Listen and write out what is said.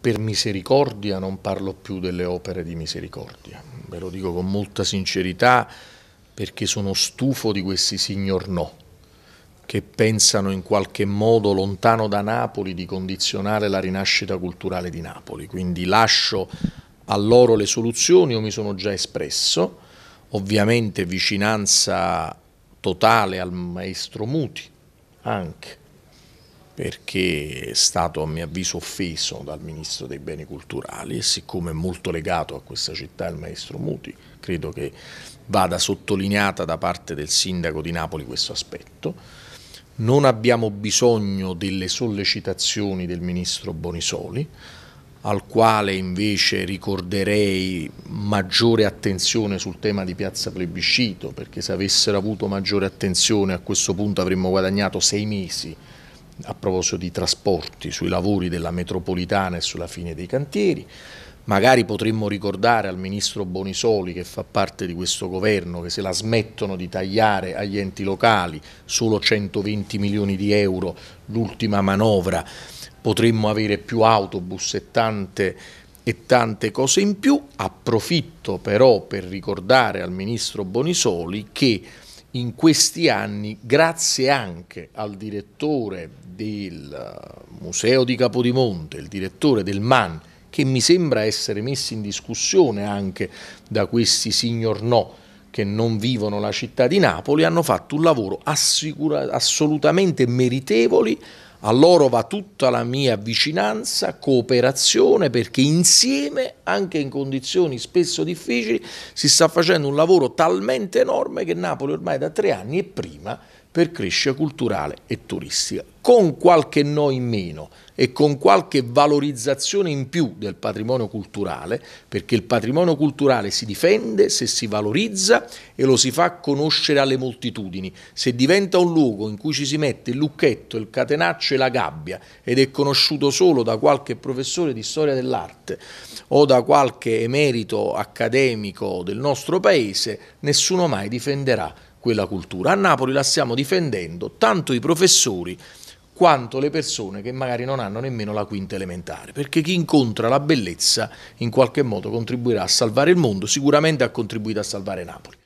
per misericordia non parlo più delle opere di misericordia, ve lo dico con molta sincerità perché sono stufo di questi signor no, che pensano in qualche modo lontano da Napoli di condizionare la rinascita culturale di Napoli, quindi lascio a loro le soluzioni, io mi sono già espresso, ovviamente vicinanza totale al maestro Muti anche perché è stato a mio avviso offeso dal Ministro dei Beni Culturali e siccome è molto legato a questa città il Maestro Muti, credo che vada sottolineata da parte del Sindaco di Napoli questo aspetto. Non abbiamo bisogno delle sollecitazioni del Ministro Bonisoli, al quale invece ricorderei maggiore attenzione sul tema di piazza plebiscito, perché se avessero avuto maggiore attenzione a questo punto avremmo guadagnato sei mesi a proposito di trasporti, sui lavori della metropolitana e sulla fine dei cantieri. Magari potremmo ricordare al ministro Bonisoli che fa parte di questo governo che se la smettono di tagliare agli enti locali solo 120 milioni di euro l'ultima manovra potremmo avere più autobus e tante, e tante cose in più. Approfitto però per ricordare al ministro Bonisoli che in questi anni, grazie anche al direttore del eh, Museo di Capodimonte, il direttore del MAN, che mi sembra essere messo in discussione anche da questi signor no che non vivono la città di Napoli, hanno fatto un lavoro assolutamente meritevoli a loro va tutta la mia vicinanza, cooperazione, perché insieme, anche in condizioni spesso difficili, si sta facendo un lavoro talmente enorme che Napoli ormai da tre anni e prima per crescita culturale e turistica, con qualche no in meno e con qualche valorizzazione in più del patrimonio culturale, perché il patrimonio culturale si difende se si valorizza e lo si fa conoscere alle moltitudini. Se diventa un luogo in cui ci si mette il lucchetto, il catenaccio e la gabbia ed è conosciuto solo da qualche professore di storia dell'arte o da qualche emerito accademico del nostro paese, nessuno mai difenderà quella cultura. A Napoli la stiamo difendendo tanto i professori quanto le persone che magari non hanno nemmeno la quinta elementare, perché chi incontra la bellezza in qualche modo contribuirà a salvare il mondo, sicuramente ha contribuito a salvare Napoli.